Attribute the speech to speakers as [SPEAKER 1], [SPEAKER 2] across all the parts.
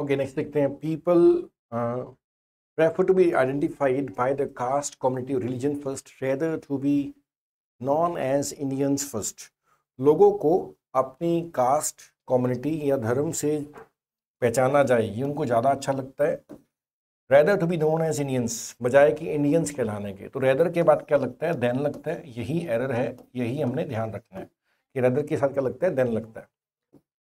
[SPEAKER 1] Okay next देखते हैं people prefer to be identified by the caste community religion first rather to be known as Indians first लोगों को अपनी cast community या धर्म से पहचाना जाए ये उनको ज़्यादा अच्छा लगता है rather to be known as Indians बजाय कि इंडियंस कहलाने के तो रेदर के बाद क्या लगता है देन लगता है यही एरर है यही हमने ध्यान रखना है कि रेदर के साथ क्या लगता है देन लगता है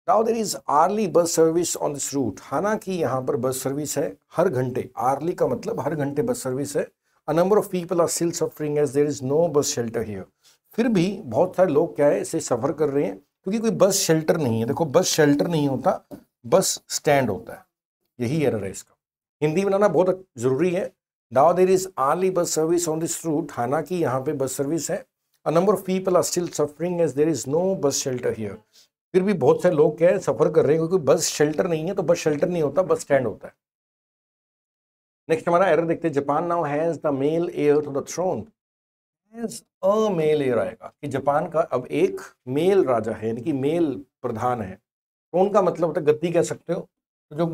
[SPEAKER 1] now there is early bus service on this route हालांकि यहाँ पर बस सर्विस है हर घंटे आर्ली का मतलब हर घंटे बस सर्विस है a number of people are still suffering as there is no bus shelter here फिर भी बहुत सारे लोग क्या है इसे सफ़र कर रहे हैं क्योंकि कोई बस शेल्टर नहीं है देखो बस शेल्टर नहीं होता बस स्टैंड होता है यही एरर है इसका हिंदी में लाना बहुत ज़रूरी है now there is early bus service on this route हालांकि यहाँ पे बस सर्विस है a number of people are still suffering as there is no bus shelter here फिर भी बहुत से लोग क्या है सफ़र कर रहे हैं क्योंकि बस शेल्टर नहीं है तो बस शेल्टर नहीं होता बस स्टैंड होता है नेक्स्ट हमारा एरर देखते हैं Japan now has the male heir to the throne has a male heir आएगा कि जापान का अब एक मेल राजा है यानी कि मेल प्रधान है थ्रोन का मतलब होता है गद्दी कह सकते हो तो जो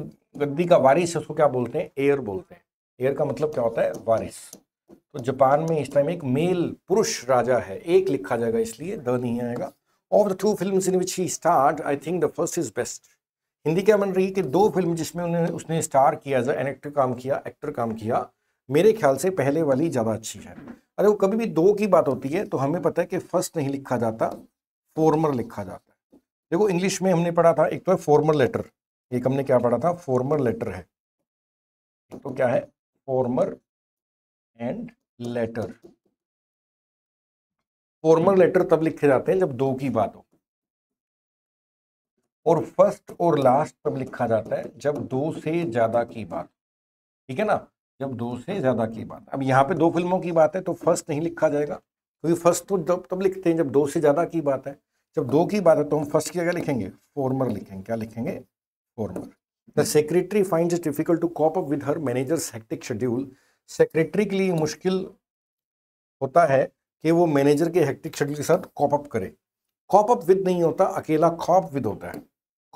[SPEAKER 1] गद्दी का वारिस है उसको क्या बोलते हैं एयर बोलते हैं एयर का मतलब क्या होता है वारिस तो जापान में इस टाइम एक मेल पुरुष राजा है एक लिखा जाएगा इसलिए द नहीं आएगा of the two film in which he starred I think the first is best Hindi क्या बन रही कि दो फिल्म जिसमें उन्होंने उसने स्टार किया एज एन एक्टर काम किया एक्टर काम किया मेरे ख्याल से पहले वाली ज़्यादा अच्छी है अरे वो कभी भी दो की बात होती है तो हमें पता है कि फर्स्ट नहीं लिखा जाता फॉर्मर लिखा जाता है देखो इंग्लिश में हमने पढ़ा था एक तो है फॉर्मर लेटर एक हमने क्या पढ़ा था फॉर्मर लेटर है तो क्या है former and latter formal letter तब लिखे जाते हैं जब दो की बात हो और फर्स्ट और लास्ट तब लिखा जाता है जब दो से ज़्यादा की बात ठीक है ना जब दो से ज़्यादा की बात अब यहाँ पे दो फिल्मों की बात है तो फर्स्ट नहीं लिखा जाएगा क्योंकि फर्स्ट तो जब तब लिखते हैं जब दो से ज़्यादा की बात है जब दो की बात है तो हम फर्स्ट क्या क्या लिखेंगे फॉर्मर लिखेंगे क्या लिखेंगे former the secretary find it difficult to cope up with her manager hectic schedule secretary के लिए मुश्किल होता है कि वो मैनेजर के हेक्टिक शक्ल के साथ कॉप अप करे कॉप अप विद नहीं होता अकेला खॉप विद होता है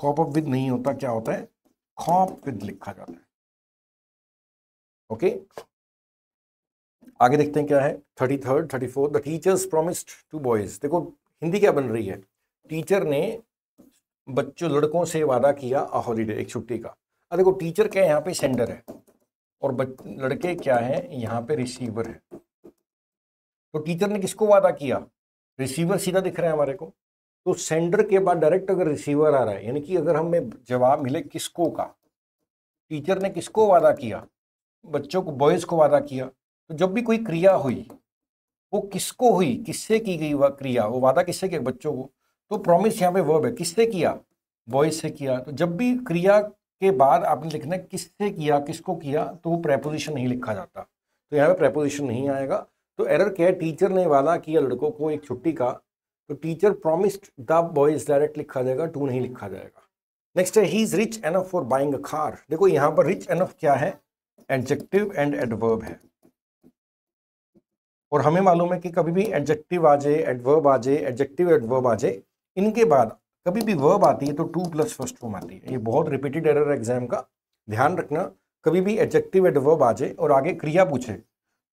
[SPEAKER 1] कॉप अप विद नहीं होता क्या होता है खॉप विद लिखा जाता है ओके okay? आगे देखते हैं क्या है thirty third thirty four the teachers promised to boys देखो हिंदी क्या बन रही है टीचर ने बच्चों लड़कों से वादा किया अ हॉलीडे एक छुट्टी का अब देखो टीचर क्या यहाँ पे सेंडर है और लड़के क्या है यहाँ पे रिसीवर है तो टीचर ने किसको वादा किया रिसीवर सीधा दिख रहा है हमारे को तो सेंडर के बाद डायरेक्ट अगर रिसीवर आ रहा है यानी कि अगर हमें जवाब मिले किसको का टीचर ने किसको वादा किया बच्चों को बॉयज़ को वादा किया तो जब भी कोई क्रिया हुई वो किसको हुई किससे की गई वह क्रिया वो वादा किससे किया बच्चों को तो प्रॉमिस यहाँ पे वर्ब है किससे किया बॉयज से किया तो जब भी क्रिया के बाद आपने लिखना है किससे किया किसको किया तो वो प्रेपोजिशन नहीं लिखा जाता तो यहाँ पे प्रेपोजिशन नहीं आएगा तो एरर क्या है टीचर ने वादा किया लड़कों को एक छुट्टी का तो teacher promised the boys direct लिखा जाएगा टू नहीं लिखा जाएगा नेक्स्ट है he is rich enough for buying a car देखो यहाँ पर रिच एनफ क्या है एडजेक्टिव एंड एडवर्ब है और हमें मालूम है कि कभी भी एडजेक्टिव आ जाए एडवर्ब आ जाए एडजेक्टिव एडवर्ब आ जाए इनके बाद कभी भी वर्ब आती है तो टू प्लस फर्स्ट फॉर्म आती है ये बहुत रिपीटेड एरर एग्जाम का ध्यान रखना कभी भी एडजेक्टिव एडवर्ब आ जाए और आगे क्रिया पूछे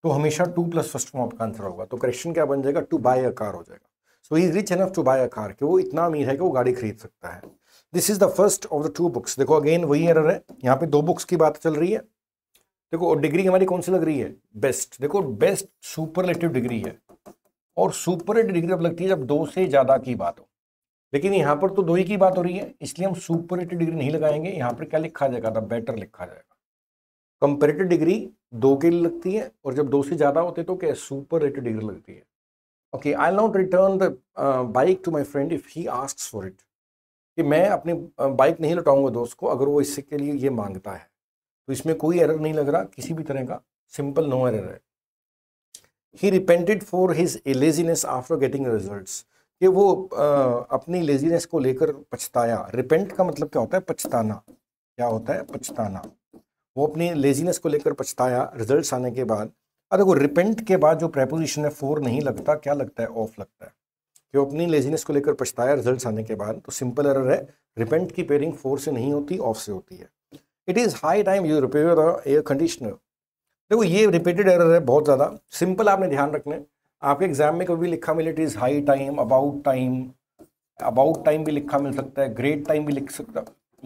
[SPEAKER 1] तो हमेशा टू प्लस फर्स्ट फॉर्म आपका आंसर होगा तो करेक्शन क्या बन जाएगा टू बाय अ कार हो जाएगा so he rich enough to buy a car कि वो इतना अमीर है कि वो गाड़ी खरीद सकता है this is the first of the two books देखो अगेन वही एरर है यहाँ पे दो बुक्स की बात चल रही है देखो डिग्री हमारी कौन सी लग रही है बेस्ट देखो बेस्ट सुपरलेटिव डिग्री है और सुपरलेटिव डिग्री तब लगती है जब दो से ज़्यादा की बात हो लेकिन यहाँ पर तो दो ही की बात हो रही है इसलिए हम सुपरलेटिव डिग्री नहीं लगाएंगे यहाँ पर क्या लिखा जाएगा था बेटर लिखा जाएगा कंपेरेटिव डिग्री दो लिए लगती है और जब दो से ज़्यादा होते तो क्या सुपर रेटेड डिग्री लगती है okay I not return the bike to my friend if he ask for it कि मैं अपनी बाइक नहीं लौटाऊंगा दोस्त को अगर वो इससे के लिए ये मांगता है तो इसमें कोई एरर नहीं लग रहा किसी भी तरह का सिंपल नो एरर है he repented for his laziness after getting result कि वो आ, अपनी लेजीनेस को लेकर पछताया रिपेंट का मतलब क्या होता है पछताना क्या होता है पछताना वो अपनी लेजीनेस को लेकर पछताया रिजल्ट आने के बाद अब देखो रिपेंट के बाद जो प्रेपोजिशन है फोर नहीं लगता क्या लगता है ऑफ लगता है कि वो अपनी लेजीनेस को लेकर पछताया रिजल्ट आने के बाद तो सिंपल एरर है रिपेंट की पेयरिंग फोर से नहीं होती ऑफ से होती है it is high time you repair the air conditioner देखो ये रिपीटेड एरर है बहुत ज़्यादा सिंपल आपने ध्यान रखना है आपके एग्जाम में कभी भी लिखा मिले it is high time about time about time भी लिखा मिल सकता है ग्रेट टाइम भी लिख सकता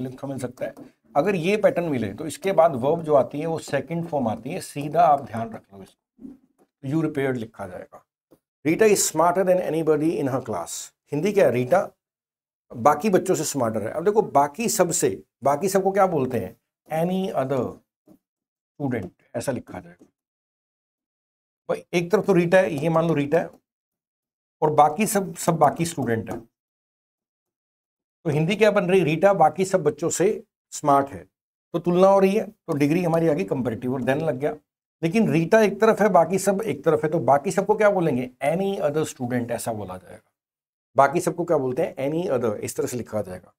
[SPEAKER 1] लिखा मिल सकता है अगर ये पैटर्न मिले तो इसके बाद वर्ब जो आती है वो सेकंड फॉर्म आती है सीधा आप ध्यान रख लो इसको यू रिपेयर लिखा जाएगा Rita is smarter than any in her class Hindi क्या है रीटा बाकी बच्चों से स्मार्टर है अब देखो बाकी सबसे बाकी सबको क्या बोलते हैं एनी अदर स्टूडेंट ऐसा लिखा जाएगा भाई एक तरफ तो रीटा है ये मान लो रीटा है और बाकी सब सब बाकी स्टूडेंट है तो हिंदी क्या बन रही रीटा बाकी सब बच्चों से स्मार्ट है तो तुलना हो रही है तो डिग्री हमारी आगे कंपेरेटिव और देन लग गया लेकिन रीटा एक तरफ है बाकी सब एक तरफ है तो बाकी सबको क्या बोलेंगे एनी अदर स्टूडेंट ऐसा बोला जाएगा बाकी सबको क्या बोलते हैं एनी अदर इस तरह से लिखा जाएगा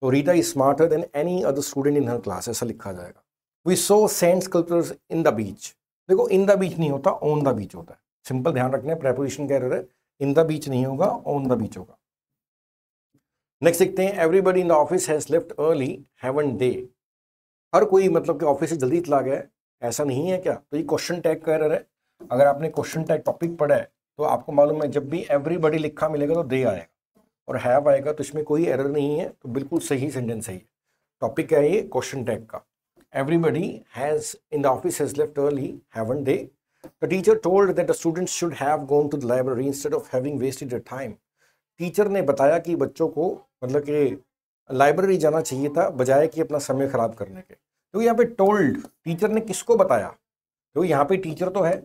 [SPEAKER 1] तो Rita is smarter than any other student in her class ऐसा लिखा जाएगा we saw sand sculptures in the beach देखो इन द बीच नहीं होता ऑन द बीच होता है सिंपल ध्यान रखना है प्रेपोजिशन कह रहे इन द बीच नहीं होगा ऑन द बीच होगा नेक्स्ट सीखते हैं everybody in the office has left early haven't they हर कोई मतलब कि ऑफिस से जल्दी चला गया है ऐसा नहीं है क्या तो ये क्वेश्चन टैग का रहा है अगर आपने क्वेश्चन टैग टॉपिक पढ़ा है तो आपको मालूम है जब भी एवरीबडी लिखा मिलेगा तो डे आएगा और हैव आएगा तो इसमें कोई एरर नहीं है तो बिल्कुल सही सेंटेंस है टॉपिक टॉपिक है ये क्वेश्चन टैग का everybody has in the office has left early haven't they the teacher told that the students should have gone to the library instead of having wasted the time teacher ने बताया कि बच्चों को मतलब कि library जाना चाहिए था बजाय कि अपना समय ख़राब करने के तो यहाँ पे टोल्ड टीचर ने किसको बताया तो यहाँ पे टीचर तो है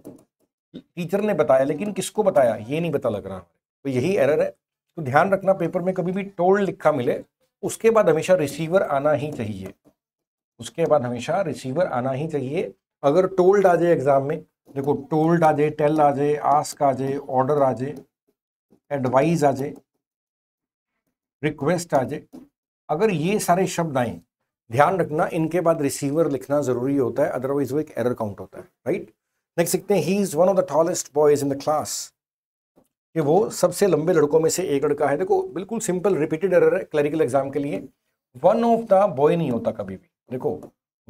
[SPEAKER 1] टीचर ने बताया लेकिन किसको बताया ये नहीं पता लग रहा तो यही एरर है तो ध्यान रखना पेपर में कभी भी टोल्ड लिखा मिले उसके बाद हमेशा रिसीवर आना ही चाहिए उसके बाद हमेशा रिसीवर आना ही चाहिए अगर टोल्ड आ जाए एग्ज़ाम में देखो टोल्ड आ जाए टेल आ जाए आस्क आ जाए ऑर्डर आ जाए एडवाइज आ जाए रिक्वेस्ट आ जाए अगर ये सारे शब्द आए ध्यान रखना इनके बाद रिसीवर लिखना जरूरी होता है अदरवाइज वो एक एरर काउंट होता है राइट नेक्स्ट सीखते हैं he is one of the tallest boys in the class कि वो सबसे लंबे लड़कों में से एक लड़का है देखो बिल्कुल सिंपल रिपीटेड एरर है क्लरिकल एग्जाम के लिए वन ऑफ द बॉय नहीं होता कभी भी देखो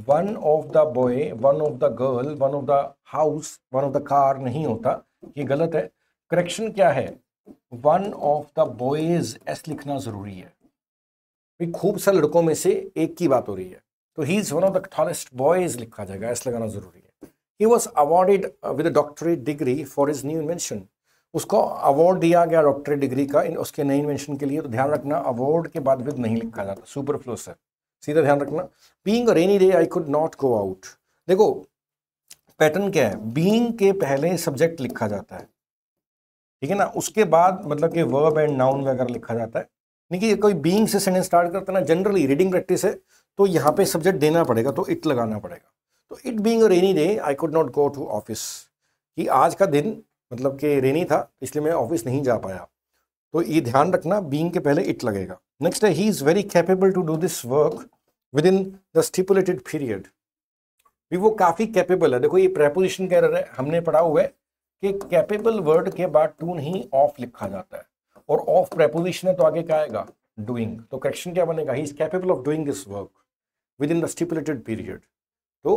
[SPEAKER 1] one of the boy one of the girl one of the house one of the car नहीं होता ये गलत है करेक्शन क्या है one of the boys S लिखना ज़रूरी है भाई खूब सा लड़कों में से एक की बात हो रही है तो he is one of the tallest boys लिखा जाएगा एस लगाना ज़रूरी है he was awarded with doctorate degree for his new invention उसको अवार्ड दिया गया डॉक्टरेट डिग्री का इन उसके नए इन्वेंशन के लिए तो ध्यान रखना अवार्ड के बाद विद नहीं लिखा जाता सुपर फ्लो सर सीधा ध्यान रखना being rainy day I could not go out देखो पैटर्न क्या है बींग के पहले सब्जेक्ट लिखा जाता है ठीक है ना उसके बाद मतलब कि वर्ब एंड नाउन वगैरह लिखा जाता है यानी कि कोई बींग से सेंटेंस स्टार्ट करता ना जनरली रीडिंग प्रैक्टिस है तो यहाँ पे सब्जेक्ट देना पड़ेगा तो इट लगाना पड़ेगा तो it being rainy day I could not go to office कि आज का दिन मतलब कि रेनी था इसलिए मैं ऑफिस नहीं जा पाया तो ये ध्यान रखना बींग के पहले इट लगेगा नेक्स्ट है he is very capable to do this work within the stipulated period भी वो काफ़ी कैपेबल है देखो ये प्रेपोजिशन कह रहे हैं हमने पढ़ा हुआ है कि कैपेबल वर्ड के बाद टू नहीं ऑफ लिखा जाता है और ऑफ प्रेपोजिशन है तो आगे क्या आएगा डूइंग तो करेक्शन क्या बनेगा he is capable of doing this work within the stipulated period तो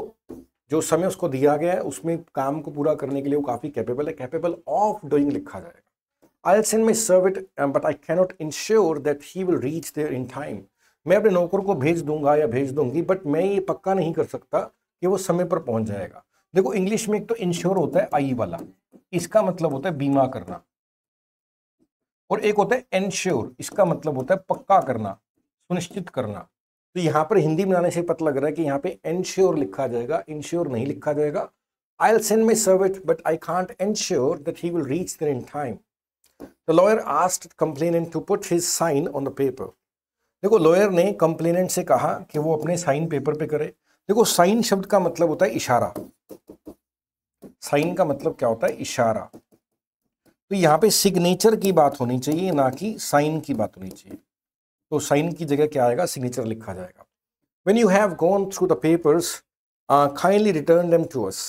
[SPEAKER 1] जो समय उसको दिया गया है उसमें काम को पूरा करने के लिए वो काफ़ी कैपेबल है कैपेबल ऑफ डूइंग लिखा जाएगा I send my it but I cannot ensure that he will reach there in time मैं अपने नौकर को भेज दूंगा या भेज दूंगी बट मैं ये पक्का नहीं कर सकता कि वो समय पर पहुंच जाएगा देखो इंग्लिश में एक तो इंश्योर होता है आई वाला इसका मतलब होता है बीमा करना और एक होता है एनश्योर इसका मतलब होता है पक्का करना सुनिश्चित करना तो यहां पर हिंदी में आने से पता लग रहा है कि यहां पे एनश्योर लिखा जाएगा इंश्योर नहीं लिखा जाएगा I'll send my servant but I can't ensure that he will reach there in time the lawyer asked complainant to put his sign on the paper देखो लॉयर ने कंप्लेनेंट से कहा कि वो अपने साइन पेपर पे करे देखो साइन शब्द का मतलब होता है इशारा साइन का मतलब क्या होता है इशारा तो यहाँ पे सिग्नेचर की बात होनी चाहिए ना कि साइन की बात होनी चाहिए तो साइन की जगह क्या आएगा सिग्नेचर लिखा जाएगा when you have gone through the papers kindly return them to us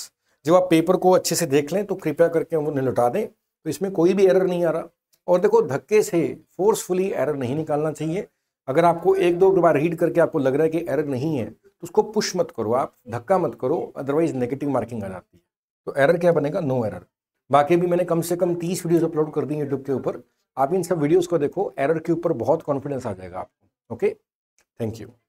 [SPEAKER 1] जब आप पेपर को अच्छे से देख लें तो कृपया करके हम उन्हें लौटा दें तो इसमें कोई भी एरर नहीं आ रहा और देखो धक्के से फोर्सफुली एरर नहीं निकालना चाहिए अगर आपको एक दो बार रीड करके आपको लग रहा है कि एरर नहीं है तो उसको पुश मत करो आप धक्का मत करो अदरवाइज नेगेटिव मार्किंग आ जाती है तो एरर क्या बनेगा नो एरर बाकी भी मैंने कम से कम तीस वीडियोस अपलोड कर दी यूट्यूब के ऊपर आप इन सब वीडियोस को देखो एरर के ऊपर बहुत कॉन्फिडेंस आ जाएगा आपको ओके थैंक यू